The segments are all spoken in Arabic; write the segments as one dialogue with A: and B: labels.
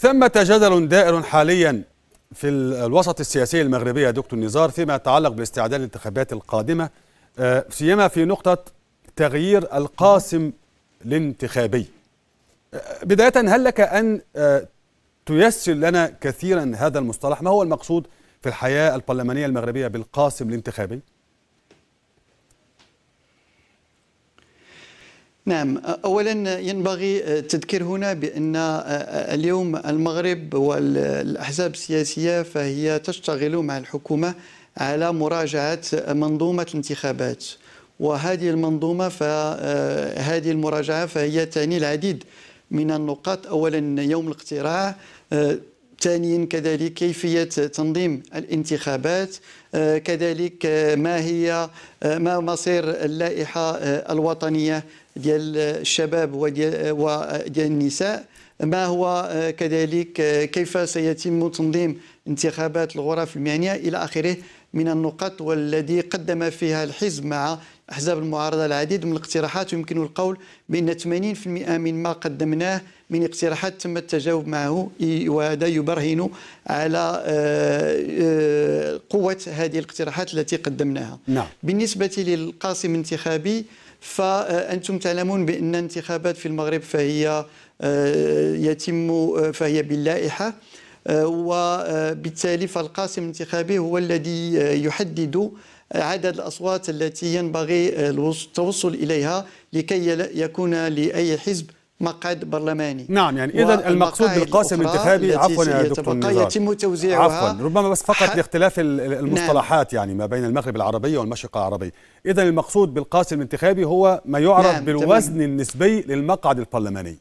A: ثمة جدل دائر حاليا في الوسط السياسي المغربي يا دكتور نزار فيما يتعلق بالاستعداد للانتخابات القادمة آه، سيما في نقطة تغيير القاسم الانتخابي آه، بداية هل لك أن آه، تيسر لنا كثيرا هذا المصطلح ما هو المقصود في الحياة البرلمانية المغربية بالقاسم الانتخابي؟
B: نعم اولا ينبغي آه، التذكير هنا بان آه، آه، اليوم المغرب والاحزاب السياسيه فهي تشتغل مع الحكومه على مراجعه منظومه الانتخابات وهذه المنظومه فهذه المراجعه فهي تعني العديد من النقاط اولا يوم الاقتراع ثانيا كذلك كيفية تنظيم الانتخابات آه، كذلك آه، ما هي آه، ما مصير اللائحة الوطنية ديال الشباب وديال النساء ما هو كذلك كيف سيتم تنظيم انتخابات الغرف المهنيه إلى آخره من النقاط والذي قدم فيها الحزب مع أحزاب المعارضة العديد من الاقتراحات ويمكن القول بأن 80% من ما قدمناه من اقتراحات تم التجاوب معه وهذا يبرهن على آه، آه، قوة هذه الاقتراحات التي قدمناها نعم. بالنسبة للقاسم الانتخابي فأنتم تعلمون بأن انتخابات في المغرب فهي آه، يتم فهي باللائحة وبالتالي فالقاسم الانتخابي هو الذي يحدد عدد الأصوات التي ينبغي التوصل إليها لكي يكون لأي حزب مقعد برلماني نعم يعني اذا المقصود بالقاسم الانتخابي عفوا يا دكتور نزار يتم
A: توزيعها عفوا ربما بس فقط لاختلاف نعم. المصطلحات نعم. يعني ما بين المغرب العربي والمشرق العربي اذا المقصود بالقاسم الانتخابي هو ما يعرف نعم بالوزن تمام. النسبي للمقعد البرلماني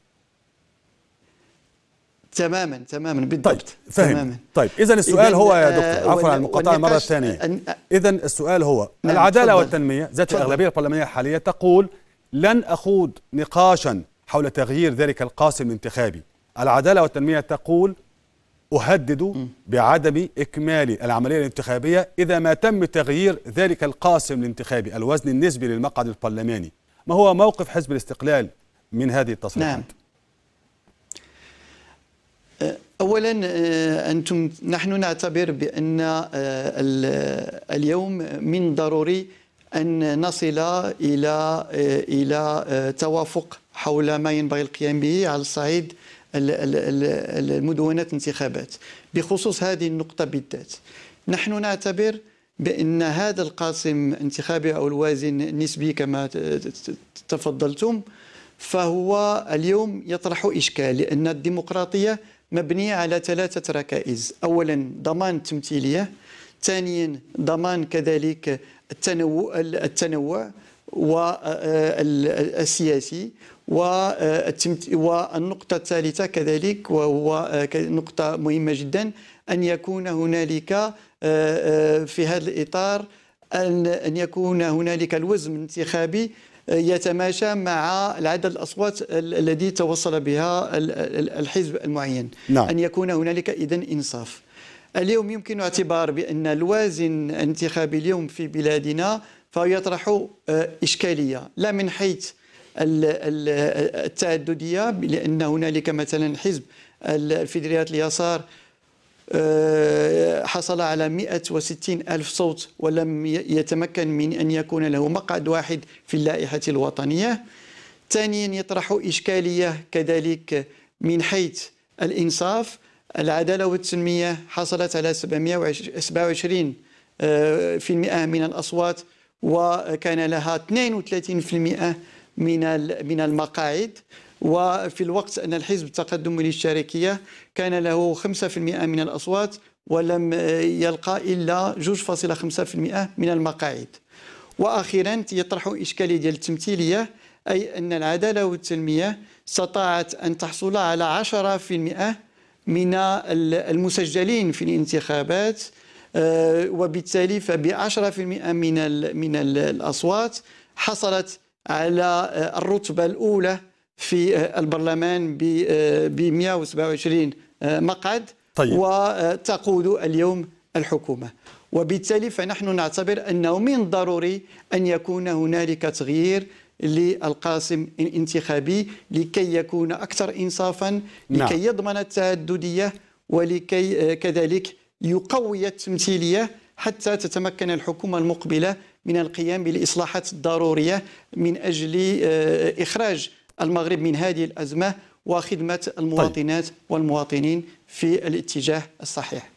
A: تماما تماما طيب، بالضبط طيب فهم. تماما طيب اذا السؤال إذن هو يا دكتور آه، عفوا على المقاطعه المره الثانيه اذا السؤال هو نعم العداله فضل. والتنميه ذات فضل. الاغلبيه البرلمانيه الحاليه تقول لن اخوض نقاشا حول تغيير ذلك القاسم الانتخابي العداله والتنميه تقول أهدد بعدم إكمال العملية الانتخابية إذا ما تم تغيير ذلك القاسم الانتخابي الوزن النسبي للمقعد البرلماني ما هو موقف حزب الاستقلال من هذه التصريحات؟ نعم.
B: اولا آه، انتم نحن نعتبر بان آه، اليوم من ضروري ان نصل الى آه، الى توافق حول ما ينبغي القيام به على الصعيد المدونات الانتخابات بخصوص هذه النقطه بالذات نحن نعتبر بان هذا القاسم الانتخابي او الوازن النسبي كما تفضلتم فهو اليوم يطرح اشكال لان الديمقراطيه مبنية على ثلاثة ركائز أولا ضمان التمثيلية ثانيا ضمان كذلك التنوع, التنوع والسياسي آه، والنقطة آه، الثالثة كذلك وهو آه، نقطة مهمة جدا أن يكون هنالك في هذا الإطار أن يكون هنالك الوزن الانتخابي يتماشى مع العدد الاصوات الذي توصل بها الحزب المعين نعم. ان يكون هنالك اذا انصاف اليوم يمكن اعتبار بان الوازن الانتخابي اليوم في بلادنا فيطرح آه، اشكاليه لا من حيث التعدديه لان هنالك مثلا حزب الفيدراليات اليسار آه، حصل على 160 ألف صوت ولم يتمكن من أن يكون له مقعد واحد في اللائحة الوطنية ثانيا يطرح إشكالية كذلك من حيث الإنصاف العدالة والتنمية حصلت على 727 آه، في المئة من الأصوات وكان لها 32% من من المقاعد وفي الوقت أن الحزب التقدم للشركية كان له 5% من الأصوات ولم يلقى إلا 2.5% من المقاعد وأخيرا يطرح إشكالية التمثيلية أي أن العدالة والتنمية استطاعت أن تحصل على 10% من المسجلين في الانتخابات آه، وبالتالي فب 10% من من الاصوات حصلت على آه، الرتبه الاولى في آه، البرلمان ب 127 آه، آه، مقعد طيب. وتقود اليوم الحكومه وبالتالي فنحن نعتبر انه من الضروري ان يكون هنالك تغيير للقاسم الانتخابي لكي يكون اكثر انصافا لكي نعم. يضمن التعدديه ولكي كذلك يقوي التمثيليه حتى تتمكن الحكومه المقبله من القيام بالاصلاحات الضروريه من اجل اخراج المغرب من هذه الأزمة وخدمة المواطنات والمواطنين في الاتجاه الصحيح